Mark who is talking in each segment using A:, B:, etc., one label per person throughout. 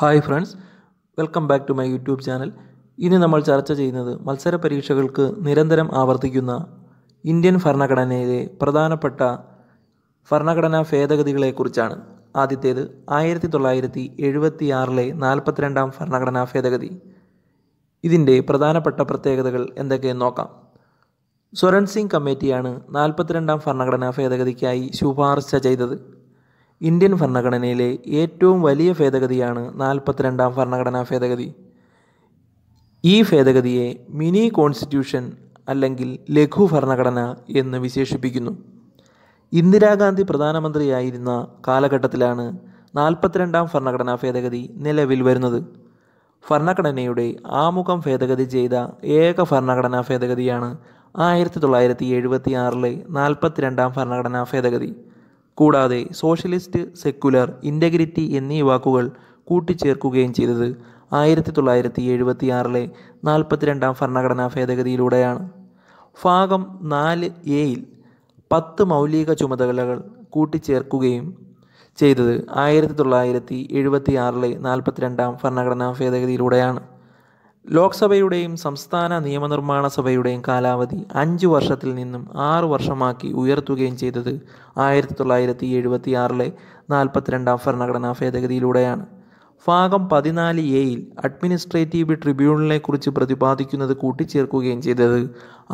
A: hi friends welcome back to my YouTube channel ഇനി നമ്മൾ ചർച്ച ചെയ്യുന്നത് മത്സര പരീക്ഷകൾക്ക് നിരന്തരം ആവർത്തിക്കുന്ന ഇന്ത്യൻ ഭരണഘടനയിലെ പ്രധാനപ്പെട്ട ഭരണഘടനാ ഭേദഗതികളെക്കുറിച്ചാണ് ആദ്യത്തേത് ആയിരത്തി തൊള്ളായിരത്തി എഴുപത്തി ആറിലെ നാൽപ്പത്തിരണ്ടാം ഭരണഘടനാ ഭേദഗതി ഇതിൻ്റെ പ്രധാനപ്പെട്ട പ്രത്യേകതകൾ എന്തൊക്കെയെന്ന് നോക്കാം സ്വരൺ സിംഗ് കമ്മിറ്റിയാണ് നാൽപ്പത്തിരണ്ടാം ഭരണഘടനാ ഭേദഗതിക്കായി ശുപാർശ ചെയ്തത് ഇന്ത്യൻ ഭരണഘടനയിലെ ഏറ്റവും വലിയ ഭേദഗതിയാണ് നാൽപ്പത്തിരണ്ടാം ഭരണഘടനാ ഭേദഗതി ഈ ഭേദഗതിയെ മിനി കോൺസ്റ്റിറ്റ്യൂഷൻ അല്ലെങ്കിൽ ലഘു ഭരണഘടന എന്ന് വിശേഷിപ്പിക്കുന്നു ഇന്ദിരാഗാന്ധി പ്രധാനമന്ത്രിയായിരുന്ന കാലഘട്ടത്തിലാണ് നാൽപ്പത്തിരണ്ടാം ഭരണഘടനാ ഭേദഗതി നിലവിൽ വരുന്നത് ഭരണഘടനയുടെ ആമുഖം ഭേദഗതി ചെയ്ത ഏക ഭരണഘടനാ ഭേദഗതിയാണ് ആയിരത്തി തൊള്ളായിരത്തി എഴുപത്തി ആറിലെ നാൽപ്പത്തിരണ്ടാം ഭരണഘടനാ ഭേദഗതി കൂടാതെ സോഷ്യലിസ്റ്റ് സെക്കുലർ ഇൻ്റഗ്രിറ്റി എന്നീ വാക്കുകൾ കൂട്ടിച്ചേർക്കുകയും ചെയ്തത് ആയിരത്തി തൊള്ളായിരത്തി എഴുപത്തി എഴുപത്തിയാറിലെ നാൽപ്പത്തിരണ്ടാം ഭരണഘടനാ ഭേദഗതിയിലൂടെയാണ് ഭാഗം നാല് എയിൽ പത്ത് മൗലിക ചുമതലകൾ കൂട്ടിച്ചേർക്കുകയും ചെയ്തത് ആയിരത്തി തൊള്ളായിരത്തി എഴുപത്തി എഴുപത്തിയാറിലെ നാൽപ്പത്തിരണ്ടാം ഭരണഘടനാ ഭേദഗതിയിലൂടെയാണ് ലോക്സഭയുടെയും സംസ്ഥാന നിയമനിർമ്മാണ സഭയുടെയും കാലാവധി അഞ്ച് വർഷത്തിൽ നിന്നും ആറ് വർഷമാക്കി ഉയർത്തുകയും ചെയ്തത് ആയിരത്തി തൊള്ളായിരത്തി എഴുപത്തി ആറിലെ നാൽപ്പത്തിരണ്ടാം ഭരണഘടനാ ഭേദഗതിയിലൂടെയാണ് ഭാഗം പതിനാല് എയിൽ അഡ്മിനിസ്ട്രേറ്റീവ് ട്രിബ്യൂണലിനെക്കുറിച്ച് പ്രതിപാദിക്കുന്നത് കൂട്ടിച്ചേർക്കുകയും ചെയ്തത്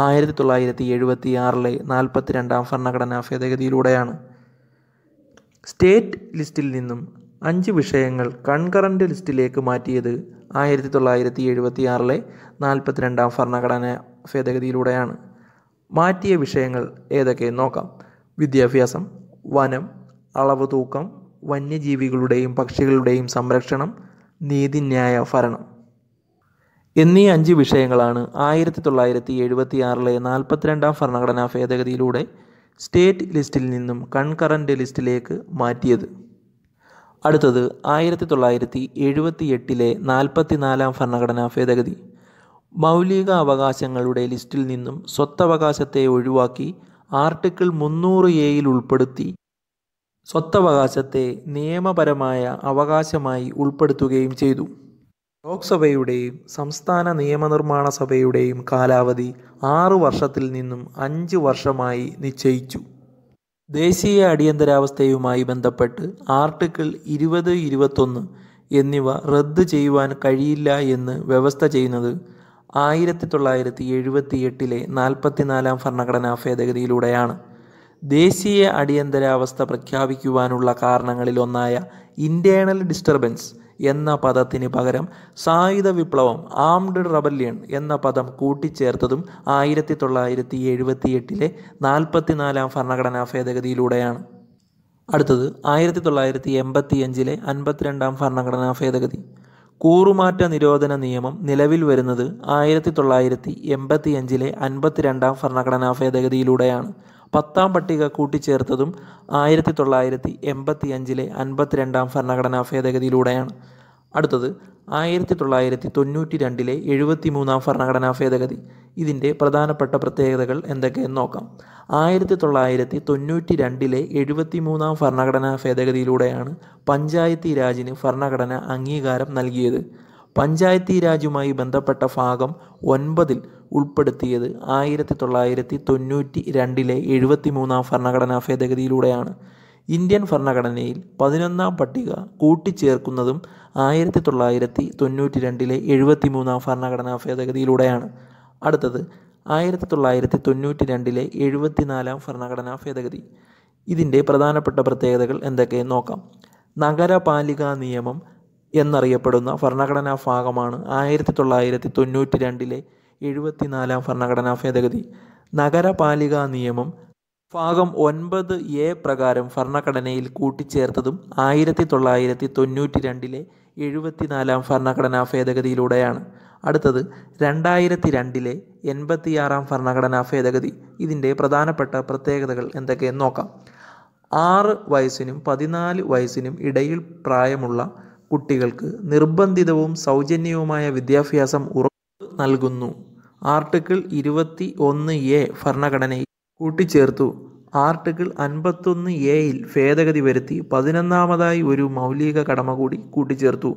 A: ആയിരത്തി തൊള്ളായിരത്തി എഴുപത്തി ആറിലെ നാൽപ്പത്തിരണ്ടാം ഭരണഘടനാ ഭേദഗതിയിലൂടെയാണ് സ്റ്റേറ്റ് ലിസ്റ്റിൽ നിന്നും അഞ്ച് വിഷയങ്ങൾ കൺകറൻ്റ് ലിസ്റ്റിലേക്ക് മാറ്റിയത് ആയിരത്തി തൊള്ളായിരത്തി എഴുപത്തി ആറിലെ നാൽപ്പത്തിരണ്ടാം ഭരണഘടന ഭേദഗതിയിലൂടെയാണ് മാറ്റിയ വിഷയങ്ങൾ ഏതൊക്കെ നോക്കാം വിദ്യാഭ്യാസം വനം അളവ് തൂക്കം വന്യജീവികളുടെയും പക്ഷികളുടെയും സംരക്ഷണം നീതിന്യായ ഭരണം എന്നീ അഞ്ച് വിഷയങ്ങളാണ് ആയിരത്തി തൊള്ളായിരത്തി എഴുപത്തി ആറിലെ നാൽപ്പത്തിരണ്ടാം ഭരണഘടനാ ഭേദഗതിയിലൂടെ സ്റ്റേറ്റ് ലിസ്റ്റിൽ നിന്നും കൺകറൻറ്റ് ലിസ്റ്റിലേക്ക് മാറ്റിയത് അടുത്തത് ആയിരത്തി തൊള്ളായിരത്തി എഴുപത്തി എട്ടിലെ നാൽപ്പത്തിനാലാം ഭരണഘടനാ ഭേദഗതി മൗലിക അവകാശങ്ങളുടെ ലിസ്റ്റിൽ നിന്നും സ്വത്തവകാശത്തെ ഒഴിവാക്കി ആർട്ടിക്കിൾ മുന്നൂറ് എയിൽ ഉൾപ്പെടുത്തി സ്വത്തവകാശത്തെ നിയമപരമായ അവകാശമായി ഉൾപ്പെടുത്തുകയും ചെയ്തു ലോക്സഭയുടെയും സംസ്ഥാന നിയമനിർമ്മാണ സഭയുടെയും കാലാവധി ആറു വർഷത്തിൽ നിന്നും അഞ്ച് വർഷമായി നിശ്ചയിച്ചു ദേശീയ അടിയന്തരാവസ്ഥയുമായി ബന്ധപ്പെട്ട് ആർട്ടിക്കിൾ ഇരുപത് ഇരുപത്തൊന്ന് എന്നിവ റദ്ദ് ചെയ്യുവാൻ കഴിയില്ല എന്ന് വ്യവസ്ഥ ചെയ്യുന്നത് ആയിരത്തി തൊള്ളായിരത്തി എഴുപത്തി എട്ടിലെ നാൽപ്പത്തിനാലാം ഭരണഘടനാ ഭേദഗതിയിലൂടെയാണ് ദേശീയ അടിയന്തരാവസ്ഥ പ്രഖ്യാപിക്കുവാനുള്ള കാരണങ്ങളിലൊന്നായ ഇൻറ്റേണൽ ഡിസ്റ്റർബൻസ് എന്ന പദത്തിന് പകരം സായുധ വിപ്ലവം ആംഡ് റബല്യൺ എന്ന പദം കൂട്ടിച്ചേർത്തതും ആയിരത്തി തൊള്ളായിരത്തി എഴുപത്തി എട്ടിലെ നാൽപ്പത്തിനാലാം ഭരണഘടനാ ഭേദഗതിയിലൂടെയാണ് അടുത്തത് ആയിരത്തി തൊള്ളായിരത്തി എൺപത്തി അഞ്ചിലെ അൻപത്തിരണ്ടാം ഭരണഘടനാ ഭേദഗതി കൂറുമാറ്റ നിരോധന നിയമം നിലവിൽ വരുന്നത് ആയിരത്തി തൊള്ളായിരത്തി എൺപത്തി അഞ്ചിലെ അൻപത്തിരണ്ടാം ഭരണഘടനാ ഭേദഗതിയിലൂടെയാണ് പത്താം പട്ടിക കൂട്ടിച്ചേർത്തതും ആയിരത്തി തൊള്ളായിരത്തി എൺപത്തി അഞ്ചിലെ അൻപത്തിരണ്ടാം ഭരണഘടനാ ഭേദഗതിയിലൂടെയാണ് അടുത്തത് ആയിരത്തി തൊള്ളായിരത്തി തൊണ്ണൂറ്റി രണ്ടിലെ എഴുപത്തി മൂന്നാം ഭരണഘടനാ ഭേദഗതി ഇതിൻ്റെ പ്രധാനപ്പെട്ട പ്രത്യേകതകൾ എന്തൊക്കെയെന്ന് നോക്കാം ആയിരത്തി തൊള്ളായിരത്തി തൊണ്ണൂറ്റി രണ്ടിലെ എഴുപത്തി മൂന്നാം ഭരണഘടനാ ഭേദഗതിയിലൂടെയാണ് പഞ്ചായത്തി രാജിന് ഭരണഘടന അംഗീകാരം നൽകിയത് പഞ്ചായത്തി രാജുമായി ബന്ധപ്പെട്ട ഭാഗം ഒൻപതിൽ ഉൾപ്പെടുത്തിയത് ആയിരത്തി തൊള്ളായിരത്തി തൊണ്ണൂറ്റി രണ്ടിലെ എഴുപത്തി മൂന്നാം ഭരണഘടനാ ഭേദഗതിയിലൂടെയാണ് ഇന്ത്യൻ ഭരണഘടനയിൽ പതിനൊന്നാം പട്ടിക കൂട്ടിച്ചേർക്കുന്നതും ആയിരത്തി തൊള്ളായിരത്തി തൊണ്ണൂറ്റി രണ്ടിലെ എഴുപത്തി മൂന്നാം ഭരണഘടനാ ഭേദഗതിയിലൂടെയാണ് അടുത്തത് ആയിരത്തി തൊള്ളായിരത്തി തൊണ്ണൂറ്റി രണ്ടിലെ എഴുപത്തിനാലാം ഭരണഘടനാ ഭേദഗതി ഇതിൻ്റെ പ്രധാനപ്പെട്ട പ്രത്യേകതകൾ എന്തൊക്കെയെന്ന് നോക്കാം നഗരപാലിക നിയമം എന്നറിയപ്പെടുന്ന ഭരണഘടനാ ഭാഗമാണ് ആയിരത്തി തൊള്ളായിരത്തി തൊണ്ണൂറ്റി രണ്ടിലെ എഴുപത്തിനാലാം ഭരണഘടനാ ഭേദഗതി നഗരപാലിക നിയമം ഭാഗം ഒൻപത് എ പ്രകാരം ഭരണഘടനയിൽ കൂട്ടിച്ചേർത്തതും ആയിരത്തി തൊള്ളായിരത്തി തൊണ്ണൂറ്റി രണ്ടിലെ എഴുപത്തിനാലാം ഭരണഘടനാ ഭേദഗതിയിലൂടെയാണ് അടുത്തത് രണ്ടായിരത്തി രണ്ടിലെ എൺപത്തിയാറാം ഭരണഘടനാ ഭേദഗതി ഇതിൻ്റെ പ്രധാനപ്പെട്ട പ്രത്യേകതകൾ എന്തൊക്കെയെന്ന് നോക്കാം ആറ് വയസ്സിനും പതിനാല് വയസ്സിനും ഇടയിൽ പ്രായമുള്ള കുട്ടികൾക്ക് നിർബന്ധിതവും സൗജന്യവുമായ വിദ്യാഭ്യാസം ഉറപ്പു നൽകുന്നു ആർട്ടിക്കിൾ ഇരുപത്തി ഒന്ന് എ ഭരണഘടനയിൽ കൂട്ടിച്ചേർത്തു ആർട്ടിക്കിൾ അൻപത്തൊന്ന് എയിൽ ഭേദഗതി വരുത്തി പതിനൊന്നാമതായി ഒരു മൗലിക കടമ കൂടി കൂട്ടിച്ചേർത്തു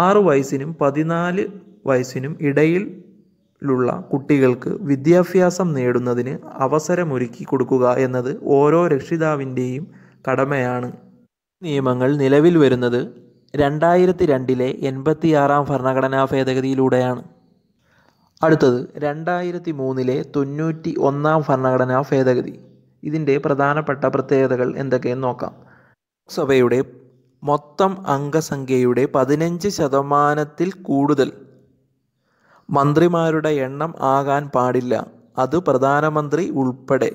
A: ആറ് വയസ്സിനും പതിനാല് വയസ്സിനും ഇടയിലുള്ള കുട്ടികൾക്ക് വിദ്യാഭ്യാസം നേടുന്നതിന് അവസരമൊരുക്കി കൊടുക്കുക എന്നത് ഓരോ രക്ഷിതാവിൻ്റെയും കടമയാണ് നിയമങ്ങൾ നിലവിൽ വരുന്നത് രണ്ടായിരത്തി രണ്ടിലെ എൺപത്തിയാറാം ഭരണഘടനാ ഭേദഗതിയിലൂടെയാണ് അടുത്തത് രണ്ടായിരത്തി മൂന്നിലെ തൊണ്ണൂറ്റി ഒന്നാം ഭരണഘടനാ ഭേദഗതി ഇതിൻ്റെ പ്രധാനപ്പെട്ട പ്രത്യേകതകൾ എന്തൊക്കെയെന്ന് നോക്കാം ലോക്സഭയുടെ മൊത്തം അംഗസംഖ്യയുടെ പതിനഞ്ച് ശതമാനത്തിൽ കൂടുതൽ മന്ത്രിമാരുടെ എണ്ണം ആകാൻ പാടില്ല അത് പ്രധാനമന്ത്രി ഉൾപ്പെടെ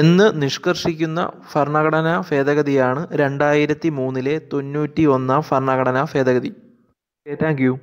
A: എന്ന് നിഷ്കർഷിക്കുന്ന ഭരണഘടനാ ഭേദഗതിയാണ് രണ്ടായിരത്തി മൂന്നിലെ തൊണ്ണൂറ്റി ഒന്നാം ഭരണഘടനാ ഭേദഗതി താങ്ക് യു